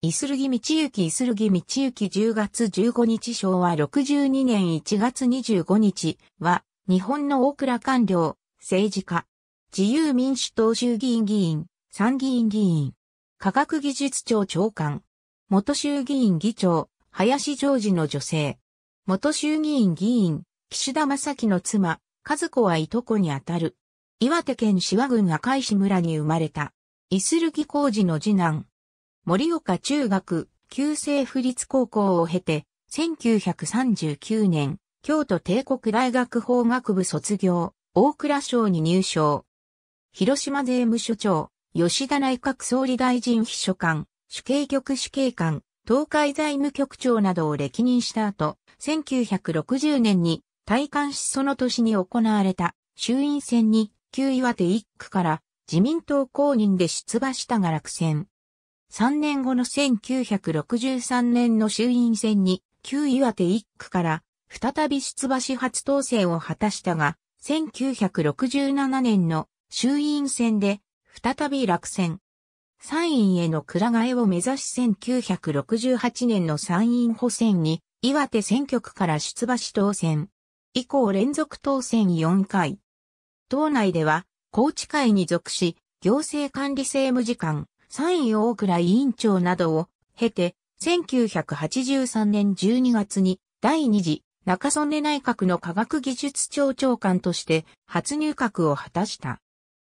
イスルギ道行イスルギ道行10月15日昭和62年1月25日は日本の大倉官僚、政治家、自由民主党衆議院議員、参議院議員、科学技術庁長官、元衆議院議長、林ージの女性、元衆議院議員、岸田正樹の妻、和子はいとこにあたる。岩手県志和郡赤石村に生まれた。イスルギ工事の次男、森岡中学、旧制府立高校を経て、1939年、京都帝国大学法学部卒業、大倉省に入省。広島税務署長、吉田内閣総理大臣秘書官、主計局主計官、東海財務局長などを歴任した後、1960年に退官しその年に行われた衆院選に旧岩手一区から自民党公認で出馬したが落選。3年後の1963年の衆院選に、旧岩手1区から再び出馬し初当選を果たしたが、1967年の衆院選で再び落選。参院へのくら替えを目指し1968年の参院補選に岩手選挙区から出馬し当選。以降連続当選4回。党内では、高知会に属し、行政管理政務次官、参位大倉委員長などを経て、1983年12月に第二次中曽根内閣の科学技術庁長官として初入閣を果たした。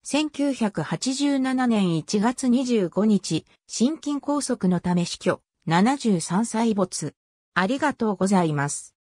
1987年1月25日、心筋梗塞のため死去、73歳没。ありがとうございます。